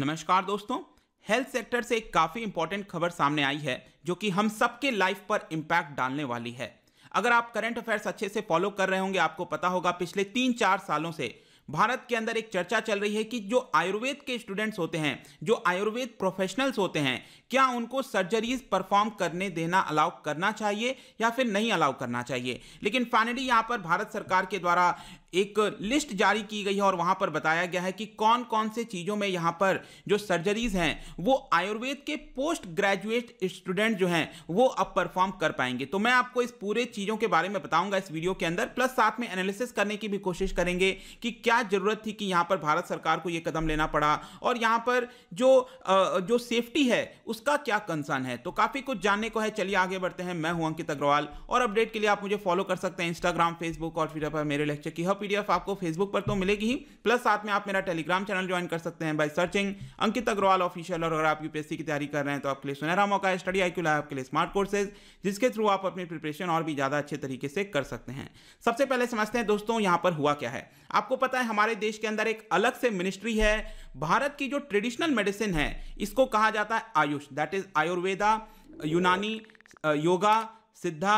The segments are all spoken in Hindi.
नमस्कार दोस्तों हेल्थ सेक्टर से एक काफ़ी इंपॉर्टेंट खबर सामने आई है जो कि हम सबके लाइफ पर इम्पैक्ट डालने वाली है अगर आप करंट अफेयर्स अच्छे से फॉलो कर रहे होंगे आपको पता होगा पिछले तीन चार सालों से भारत के अंदर एक चर्चा चल रही है कि जो आयुर्वेद के स्टूडेंट्स होते हैं जो आयुर्वेद प्रोफेशनल्स होते हैं क्या उनको सर्जरीज परफॉर्म करने देना अलाउ करना चाहिए या फिर नहीं अलाउ करना चाहिए लेकिन फाइनली यहाँ पर भारत सरकार के द्वारा एक लिस्ट जारी की गई है और वहां पर बताया गया है कि कौन कौन से चीज़ों में यहाँ पर जो सर्जरीज हैं वो आयुर्वेद के पोस्ट ग्रेजुएट स्टूडेंट जो हैं वो अब परफॉर्म कर पाएंगे तो मैं आपको इस पूरे चीज़ों के बारे में बताऊंगा इस वीडियो के अंदर प्लस साथ में एनालिसिस करने की भी कोशिश करेंगे कि क्या ज़रूरत थी कि यहाँ पर भारत सरकार को ये कदम लेना पड़ा और यहाँ पर जो जो सेफ्टी है उसका क्या कंसर्न है तो काफ़ी कुछ जानने को है चलिए आगे बढ़ते हैं मैं हूं अंकित अग्रवाल और अपडेट के लिए आप मुझे फॉलो कर सकते हैं इंस्टाग्राम फेसबुक और ट्विटर पर मेरे लेक्चर की हब पीडीएफ आपको फेसबुक पर तो मिलेगी ही प्लस साथ में आप मेरा टेलीग्राम चैनल ज्वाइन कर सकते हैं by searching Ankit Agarwal official और अगर आप यूपीएससी की तैयारी कर रहे हैं तो आपके लिए सुनहरा मौका है स्टडी आई क्यू आपके लिए स्मार्ट कोर्सेज जिसके थ्रू आप अपनी प्रिपरेशन और भी ज़्यादा अच्छे तरीके से कर सकते हैं सबसे पहले समझते हैं दोस्तों यहाँ पर हुआ क्या है आपको पता है हमारे देश के अंदर एक अलग से मिनिस्ट्री है भारत की जो ट्रेडिशनल मेडिसिन है इसको कहा जाता है आयुष दैट इज आयुर्वेदा यूनानी योगा सिद्धा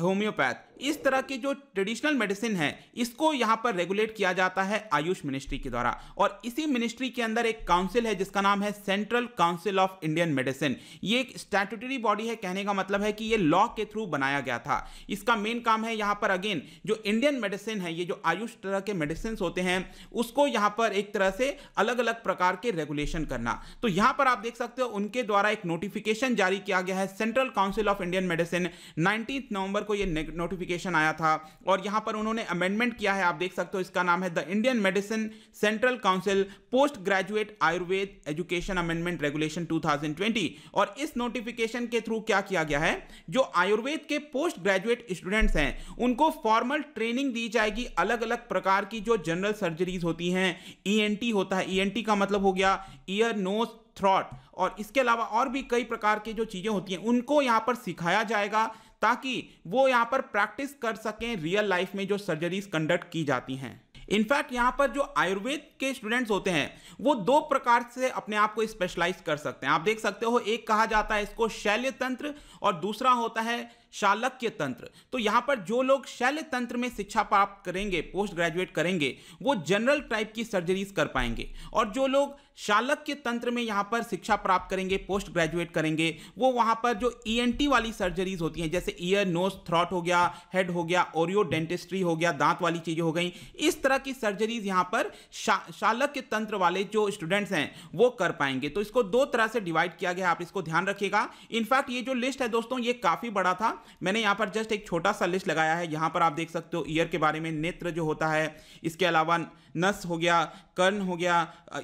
होम्योपैथ इस तरह के जो ट्रेडिशनल मेडिसिन है इसको यहाँ पर रेगुलेट किया जाता है आयुष मिनिस्ट्री के द्वारा और इसी मिनिस्ट्री के अंदर एक काउंसिल है जिसका नाम है Central Council of Indian Medicine ये एक स्टैट्यूटरी बॉडी है कहने का मतलब है कि ये लॉ के थ्रू बनाया गया था इसका मेन काम है यहाँ पर अगेन जो इंडियन मेडिसिन है ये जो आयुष तरह के मेडिसिन होते हैं उसको यहाँ पर एक तरह से अलग अलग प्रकार के रेगुलेशन करना तो यहाँ पर आप देख सकते हो उनके द्वारा एक नोटिफिकेशन जारी किया गया है Central Council of Indian Medicine nineteen नवंबर को यह नोटिफिकेशन नोटिफिकेशन आया था और यहां पर उन्होंने अमेंडमेंट किया है आप देख सकते हो इसका नाम है the Indian Medicine Central Council Post Graduate Ayurveda Education Amendment Regulation 2020 और इस नोटिफिकेशन के थ्रू क्या किया गया है जो आयुर्वेद के पोस्ट ग्रेजुएट स्टूडेंट्स हैं उनको फॉर्मल ट्रेनिंग दी जाएगी अलग अलग प्रकार की जो जनरल सर्जरीज होती हैं ई e होता है ई e का मतलब हो गया ईयर नोज थ्रॉट और इसके अलावा और भी कई प्रकार के जो चीज़ें होती हैं उनको यहाँ पर सिखाया जाएगा ताकि वो यहाँ पर प्रैक्टिस कर सकें रियल लाइफ में जो सर्जरीज कंडक्ट की जाती हैं इनफैक्ट यहाँ पर जो आयुर्वेद के स्टूडेंट्स होते हैं वो दो प्रकार से अपने आप को स्पेशलाइज कर सकते हैं आप देख सकते हो एक कहा जाता है इसको शैल्य तंत्र और दूसरा होता है शालक्य तंत्र तो यहाँ पर जो लोग शैल्य तंत्र में शिक्षा प्राप्त करेंगे पोस्ट ग्रेजुएट करेंगे वो जनरल टाइप की सर्जरीज कर पाएंगे और जो लोग शालक्य तंत्र में यहाँ पर शिक्षा प्राप्त करेंगे पोस्ट ग्रेजुएट करेंगे वो वहाँ पर जो ई e वाली सर्जरीज होती हैं जैसे ईयर नोज थ्रॉट हो गया हेड हो गया ओरियो डेंटिस्ट्री हो गया दांत वाली चीज़ें हो गई इस तरह की सर्जरीज यहाँ पर शा, शालक्य तंत्र वाले जो स्टूडेंट्स हैं वो कर पाएंगे तो इसको दो तरह से डिवाइड किया गया आप इसको ध्यान रखिएगा इनफैक्ट ये जो लिस्ट है दोस्तों ये काफ़ी बड़ा था मैंने यहाँ पर जस्ट एक छोटा सा लिस्ट लगाया है यहाँ पर आप देख सकते हो ईयर के बारे में नेत्र जो होता है इसके अलावा नस हो गया कर्ण हो गया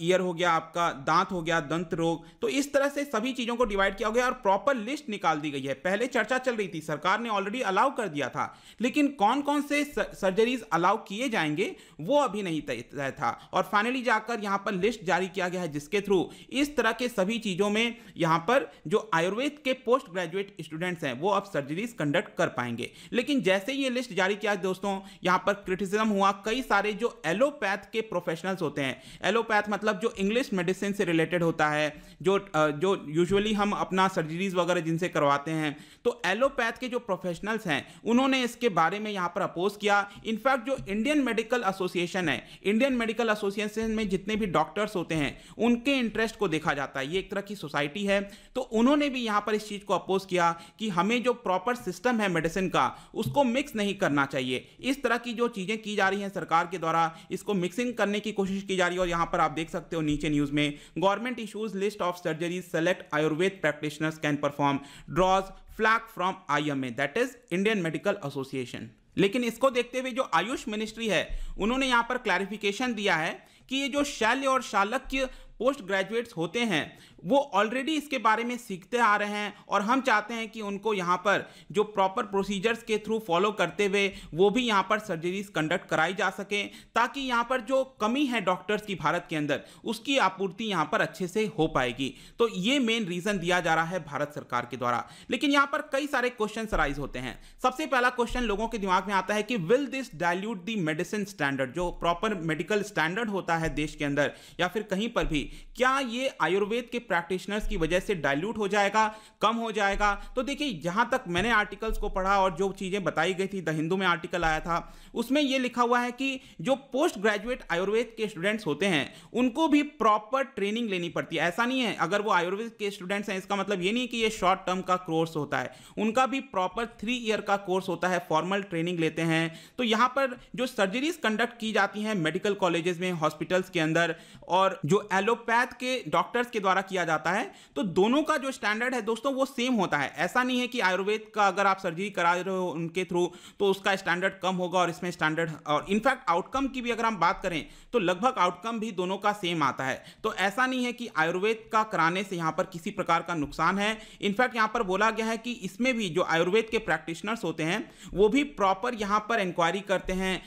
ईयर हो गया गया आपका दांत हो गया दंत रोग तो इस तरह से सभी चीज़ों को डिवाइड किया गया और प्रॉपर लिस्ट निकाल दी गई है पहले चर्चा चल रही थी सरकार ने ऑलरेडी अलाउ कर दिया था लेकिन कौन कौन से सर्जरीज अलाउ किए जाएंगे वो अभी नहीं तय था और फाइनली जाकर यहाँ पर लिस्ट जारी किया गया है जिसके थ्रू इस तरह के सभी चीज़ों में यहाँ पर जो आयुर्वेद के पोस्ट ग्रेजुएट स्टूडेंट्स हैं वो अब सर्जरीज कंडक्ट कर पाएंगे लेकिन जैसे ही ये लिस्ट जारी किया दोस्तों यहाँ पर क्रिटिसिज्म हुआ कई सारे जो एलोपैथ के प्रोफेशनल्स होते हैं एलोपैथ मतलब जो इंग्लिश स्पेशलिस्ट मेडिसिन से रिलेटेड होता है जो जो यूजुअली हम अपना सर्जरीज वगैरह जिनसे करवाते हैं तो एलोपैथ के जो प्रोफेशनल्स हैं उन्होंने इसके बारे में यहाँ पर अपोज किया इनफैक्ट जो इंडियन मेडिकल एसोसिएशन है इंडियन मेडिकल एसोसिएशन में जितने भी डॉक्टर्स होते हैं उनके इंटरेस्ट को देखा जाता है ये एक तरह की सोसाइटी है तो उन्होंने भी यहाँ पर इस चीज़ को अपोज किया कि हमें जो प्रॉपर सिस्टम है मेडिसिन का उसको मिक्स नहीं करना चाहिए इस तरह की जो चीज़ें की जा रही हैं सरकार के द्वारा इसको मिक्सिंग करने की कोशिश की जा रही है और यहाँ पर आप देख सकते हो नीचे न्यूज में government issues list of surgery select Ayurveda practitioners can perform draws flak from IMA that is Indian Medical Association लेकिन इसको देखते हुए जो आयुष मिनिस्ट्री है उन्होंने यहाँ पर क्लैरिफिकेशन दिया है कि ये जो शैल्य और शालक्य पोस्ट ग्रेजुएट्स होते हैं वो ऑलरेडी इसके बारे में सीखते आ रहे हैं और हम चाहते हैं कि उनको यहाँ पर जो प्रॉपर प्रोसीजर्स के थ्रू फॉलो करते हुए वो भी यहाँ पर सर्जरीज कंडक्ट कराई जा सकें ताकि यहाँ पर जो कमी है डॉक्टर्स की भारत के अंदर उसकी आपूर्ति यहाँ पर अच्छे से हो पाएगी तो ये मेन रीज़न दिया जा रहा है भारत सरकार के द्वारा लेकिन यहाँ पर कई सारे क्वेश्चन राइज होते हैं सबसे पहला क्वेश्चन लोगों के दिमाग में आता है कि will this dilute the medicine standard जो प्रॉपर मेडिकल स्टैंडर्ड होता है देश के अंदर या फिर कहीं पर भी क्या ये आयुर्वेद के प्रैक्टिशनर्स की वजह से डाइल्यूट हो जाएगा कम हो जाएगा तो देखिए जहाँ तक मैंने आर्टिकल्स को पढ़ा और जो चीज़ें बताई गई थी द हिंदू में आर्टिकल आया था उसमें ये लिखा हुआ है कि जो पोस्ट ग्रेजुएट आयुर्वेद के स्टूडेंट्स होते हैं उनको भी प्रॉपर ट्रेनिंग लेनी पड़ती है ऐसा नहीं है अगर वो आयुर्वेद के स्टूडेंट्स हैं इसका मतलब ये नहीं कि ये शॉर्ट टर्म का कोर्स होता है उनका भी प्रॉपर थ्री ईयर का कोर्स होता है फॉर्मल ट्रेनिंग लेते हैं तो यहाँ पर जो सर्जरीज कंडक्ट की जाती हैं मेडिकल कॉलेजेस में हॉस्पिटल्स के अंदर और जो एलो एलोपैथ के डॉक्टर्स के द्वारा किया जाता है तो दोनों का जो स्टैंडर्ड है दोस्तों वो सेम होता है ऐसा नहीं है कि आयुर्वेद का अगर आप सर्जरी करा रहे हो उनके थ्रू तो उसका स्टैंडर्ड कम होगा और इसमें स्टैंडर्ड और इनफैक्ट आउटकम की भी अगर हम बात करें तो लगभग आउटकम भी दोनों का सेम आता है तो ऐसा नहीं है कि आयुर्वेद का कराने से यहाँ पर किसी प्रकार का नुकसान है इनफैक्ट यहाँ पर बोला गया है कि इसमें भी जो आयुर्वेद के प्रैक्टिशनर्स होते हैं वो भी प्रॉपर यहाँ पर इंक्वायरी करते हैं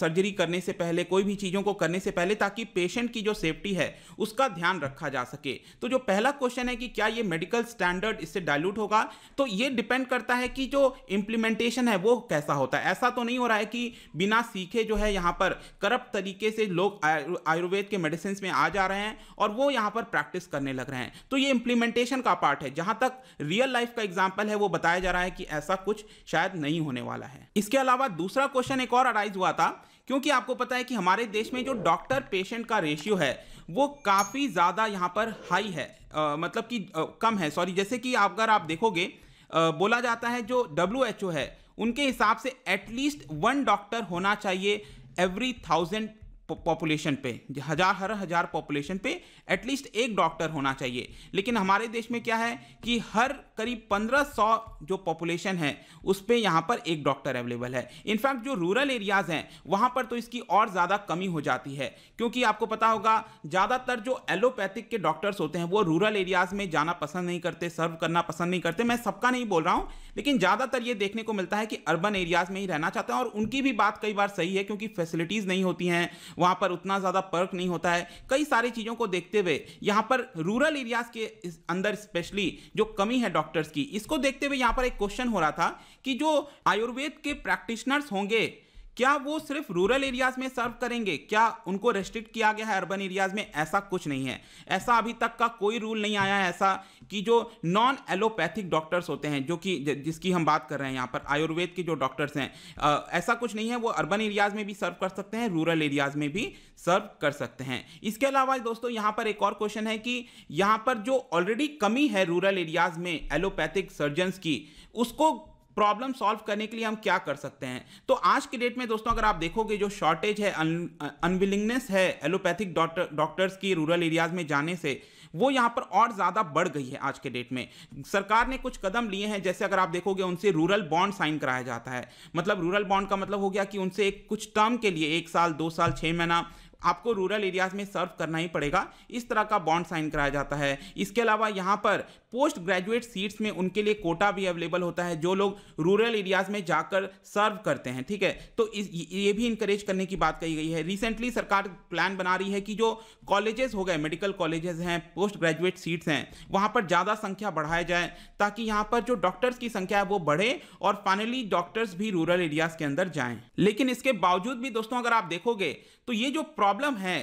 सर्जरी करने से पहले कोई भी चीज़ों को करने से पहले ताकि पेशेंट की जो सेफ्टी है उसका ध्यान रखा जा सके तो जो पहला क्वेश्चन है कि क्या ये मेडिकल स्टैंडर्ड इससे डायल्यूट होगा तो ये डिपेंड करता है कि जो इम्प्लीमेंटेशन है वो कैसा होता है ऐसा तो नहीं हो रहा है कि बिना सीखे जो है यहाँ पर करप्ट तरीके से लोग आयुर्वेद के मेडिसिन में आ जा रहे हैं और वो यहाँ पर प्रैक्टिस करने लग रहे हैं तो ये इम्प्लीमेंटेशन का पार्ट है जहाँ तक रियल लाइफ का एग्जाम्पल है वो बताया जा रहा है कि ऐसा कुछ शायद नहीं होने वाला है इसके अलावा दूसरा क्वेश्चन एक और अराइज हुआ था क्योंकि आपको पता है कि हमारे देश में जो डॉक्टर पेशेंट का रेशियो है वो काफ़ी ज़्यादा यहाँ पर हाई है आ, मतलब कि आ, कम है सॉरी जैसे कि आप अगर आप देखोगे आ, बोला जाता है जो डब्ल्यू है उनके हिसाब से एटलीस्ट वन डॉक्टर होना चाहिए एवरी थाउजेंड पॉपुलेशन पे हजार हर हजार पॉपुलेशन पे एटलीस्ट एक डॉक्टर होना चाहिए लेकिन हमारे देश में क्या है कि हर करीब 1500 जो पॉपुलेशन है उस पर यहाँ पर एक डॉक्टर अवेलेबल है इनफैक्ट जो रूरल एरियाज़ हैं वहाँ पर तो इसकी और ज़्यादा कमी हो जाती है क्योंकि आपको पता होगा ज़्यादातर जो एलोपैथिक के डॉक्टर्स होते हैं वो रूरल एरियाज़ में जाना पसंद नहीं करते सर्व करना पसंद नहीं करते मैं सबका नहीं बोल रहा हूँ लेकिन ज़्यादातर ये देखने को मिलता है कि अर्बन एरियाज़ में ही रहना चाहते हैं और उनकी भी बात कई बार सही है क्योंकि फैसिलिटीज़ नहीं होती हैं वहाँ पर उतना ज़्यादा पर्क नहीं होता है कई सारी चीज़ों को देखते हुए यहाँ पर रूरल एरियाज़ के अंदर स्पेशली जो कमी है डॉक्टर्स की इसको देखते हुए यहाँ पर एक क्वेश्चन हो रहा था कि जो आयुर्वेद के प्रैक्टिशनर्स होंगे क्या वो सिर्फ रूरल एरियाज में सर्व करेंगे क्या उनको रेस्ट्रिक्ट किया गया है अर्बन एरियाज में ऐसा कुछ नहीं है ऐसा अभी तक का कोई रूल नहीं आया है ऐसा कि जो नॉन एलोपैथिक डॉक्टर्स होते हैं जो कि जिसकी हम बात कर रहे हैं यहाँ पर आयुर्वेद के जो डॉक्टर्स हैं ऐसा कुछ नहीं है वो अर्बन एरियाज में भी सर्व कर सकते हैं रूरल एरियाज में भी सर्व कर सकते हैं इसके अलावा दोस्तों यहाँ पर एक और क्वेश्चन है कि यहाँ पर जो ऑलरेडी कमी है रूरल एरियाज में एलोपैथिक सर्जन्स की उसको प्रॉब्लम सॉल्व करने के लिए हम क्या कर सकते हैं तो आज की डेट में दोस्तों अगर आप देखोगे जो शॉर्टेज है अनविलिंगनेस uh, है एलोपैथिक डॉक्टर डॉक्टर्स की रूरल एरियाज में जाने से वो यहाँ पर और ज़्यादा बढ़ गई है आज के डेट में सरकार ने कुछ कदम लिए हैं जैसे अगर आप देखोगे उनसे रूरल बॉन्ड साइन कराया जाता है मतलब रूरल बॉन्ड का मतलब हो गया कि उनसे एक कुछ टर्म के लिए एक साल दो साल छः महीना आपको रूरल एरियाज में सर्व करना ही पड़ेगा इस तरह का बॉन्ड साइन कराया जाता है इसके अलावा यहाँ पर पोस्ट ग्रेजुएट सीट्स में उनके लिए कोटा भी अवेलेबल होता है जो लोग रूरल एरियाज में जाकर सर्व करते हैं ठीक है तो इस ये भी इंकरेज करने की बात कही गई है रिसेंटली सरकार प्लान बना रही है कि जो कॉलेजेस हो गए मेडिकल कॉलेजेस हैं पोस्ट ग्रेजुएट सीट्स हैं वहाँ पर ज़्यादा संख्या बढ़ाया जाए ताकि यहाँ पर जो डॉक्टर्स की संख्या है वो बढ़े और फाइनली डॉक्टर्स भी रूरल एरियाज के अंदर जाएं लेकिन इसके बावजूद भी दोस्तों अगर आप देखोगे तो ये जो प्रॉब्लम प्रॉब्लम है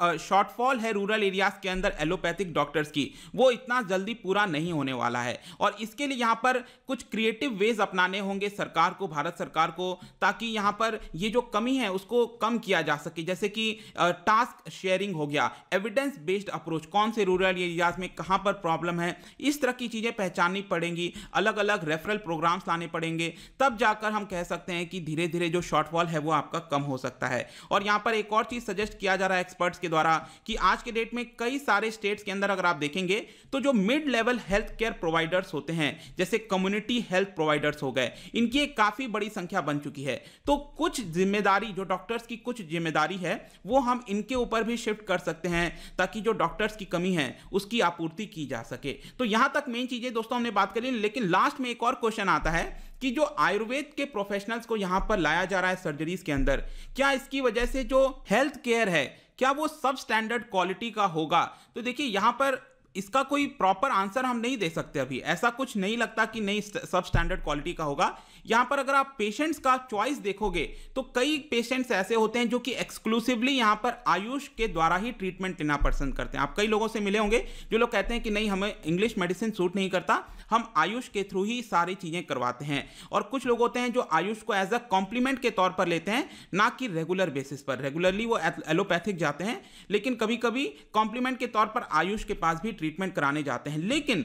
शॉर्टफॉल है रूरल एरियाज के अंदर एलोपैथिक डॉक्टर्स की वो इतना जल्दी पूरा नहीं होने वाला है और इसके लिए यहाँ पर कुछ क्रिएटिव वेज अपनाने होंगे सरकार को भारत सरकार को ताकि यहाँ पर ये जो कमी है उसको कम किया जा सके जैसे कि टास्क शेयरिंग हो गया एविडेंस बेस्ड अप्रोच कौन से रूरल एरियाज में कहाँ पर प्रॉब्लम है इस तरह की चीज़ें पहचाननी पड़ेंगी अलग अलग रेफरल प्रोग्राम्स लाने पड़ेंगे तब जाकर हम कह सकते हैं कि धीरे धीरे जो शॉर्टफॉल है वो आपका कम हो सकता है और यहाँ पर एक और चीज़ सजेस्ट किया जा रहा है एक्सपर्ट्स के के द्वारा कि आज के डेट में कई सारे स्टेट्स के अंदर अगर आप देखेंगे तो जो mid level health care providers होते हैं जैसे कम्युनिटी हेल्थ प्रोवाइडर्स हो गए इनकी एक काफ़ी बड़ी संख्या बन चुकी है तो कुछ जिम्मेदारी जो डॉक्टर्स की कुछ जिम्मेदारी है वो हम इनके ऊपर भी शिफ्ट कर सकते हैं ताकि जो डॉक्टर्स की कमी है उसकी आपूर्ति की जा सके तो यहां तक मेन चीजें दोस्तों हमने बात करी लेकिन लास्ट में एक और क्वेश्चन आता है कि जो आयुर्वेद के प्रोफेशनल्स को यहां पर लाया जा रहा है सर्जरीज के अंदर क्या इसकी वजह से जो हेल्थ केयर है क्या वो सब स्टैंडर्ड क्वालिटी का होगा तो देखिए यहां पर इसका कोई प्रॉपर आंसर हम नहीं दे सकते अभी ऐसा कुछ नहीं लगता कि नहीं सब स्टैंडर्ड क्वालिटी का होगा यहां पर अगर आप पेशेंट्स का चॉइस देखोगे तो कई पेशेंट्स ऐसे होते हैं जो कि एक्सक्लूसिवली यहां पर आयुष के द्वारा ही ट्रीटमेंट लेना पसंद करते हैं आप कई लोगों से मिले होंगे जो लोग कहते हैं कि नहीं हमें इंग्लिश मेडिसिन सूट नहीं करता हम आयुष के थ्रू ही सारी चीज़ें करवाते हैं और कुछ लोग होते हैं जो आयुष को एज अ कॉम्प्लीमेंट के तौर पर लेते हैं ना कि रेगुलर बेसिस पर रेगुलरली वो एलोपैथिक जाते हैं लेकिन कभी कभी कॉम्प्लीमेंट के तौर पर आयुष के पास भी ट्रीटमेंट कराने जाते हैं लेकिन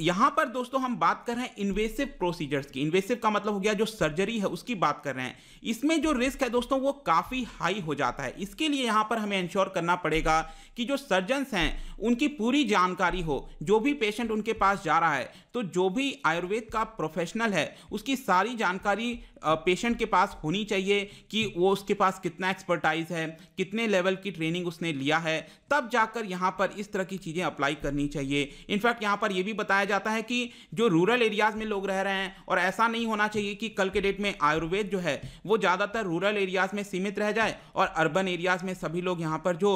यहाँ पर दोस्तों हम बात कर रहे हैं इन्वेसिव प्रोसीजर्स की इन्वेसिव का मतलब हो गया जो सर्जरी है उसकी बात कर रहे हैं इसमें जो रिस्क है दोस्तों वो काफ़ी हाई हो जाता है इसके लिए यहाँ पर हमें इंश्योर करना पड़ेगा कि जो सर्जन्स हैं उनकी पूरी जानकारी हो जो भी पेशेंट उनके पास जा रहा है तो जो भी आयुर्वेद का प्रोफेशनल है उसकी सारी जानकारी पेशेंट के पास होनी चाहिए कि वो उसके पास कितना एक्सपर्टाइज है कितने लेवल की ट्रेनिंग उसने लिया है तब जाकर यहाँ पर इस तरह की चीज़ें अप्लाई करनी चाहिए इनफैक्ट यहाँ पर यह भी बताया जाता है कि जो रूरल एरियाज में लोग रह रहे हैं और ऐसा नहीं होना चाहिए कि कल के डेट में आयुर्वेद जो है वो ज़्यादातर रूरल एरियाज में सीमित रह जाए और अर्बन एरियाज में सभी लोग यहाँ पर जो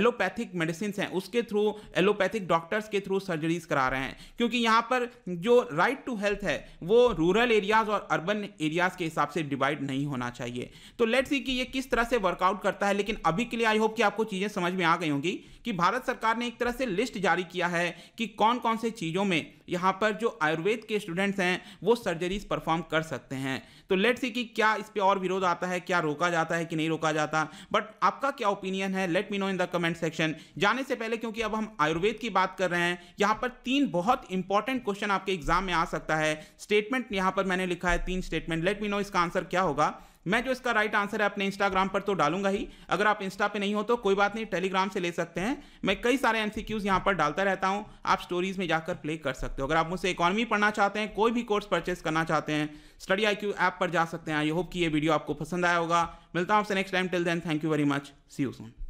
एलोपैथिक मेडिसिन हैं उसके थ्रू एलोपैथिक डॉक्टर्स के थ्रू सर्जरीज करा रहे हैं क्योंकि यहाँ पर जो राइट टू हेल्थ है वो रूरल एरियाज और अर्बन एरियाज के हिसाब से डिवाइड नहीं होना चाहिए तो लेट्स सी कि ये किस तरह से वर्कआउट करता है लेकिन अभी के लिए आई होप कि आपको चीज़ें समझ में आ गई होंगी कि भारत सरकार ने एक तरह से लिस्ट जारी किया है कि कौन कौन से चीज़ों दिनों में यहाँ पर जो आयुर्वेद के स्टूडेंट्स हैं वो सर्जरीज परफॉर्म कर सकते हैं तो लेट्स सी कि क्या इस पर और विरोध आता है क्या रोका जाता है कि नहीं रोका जाता बट आपका क्या ओपिनियन है let me know in the comment section जाने से पहले क्योंकि अब हम आयुर्वेद की बात कर रहे हैं यहाँ पर तीन बहुत इंपॉर्टेंट क्वेश्चन आपके एग्जाम में आ सकता है स्टेटमेंट यहाँ पर मैंने लिखा है तीन स्टेटमेंट लेट मी नो इसका आंसर क्या होगा मैं जो इसका राइट आंसर है अपने इंस्टाग्राम पर तो डालूंगा ही अगर आप इंस्टा पे नहीं हो तो कोई बात नहीं टेलीग्राम से ले सकते हैं मैं कई सारे एम सी क्यूज़ यहाँ पर डालता रहता हूँ आप स्टोरीज में जाकर प्ले कर सकते हो अगर आप मुझसे इकोनॉमी पढ़ना चाहते हैं कोई भी कोर्स परचेस करना चाहते हैं स्टडी आई क्यू ऐप पर जा सकते हैं आई होप कि ये वीडियो आपको पसंद आया होगा मिलता हूँ आपसे next time till then thank you very much see you soon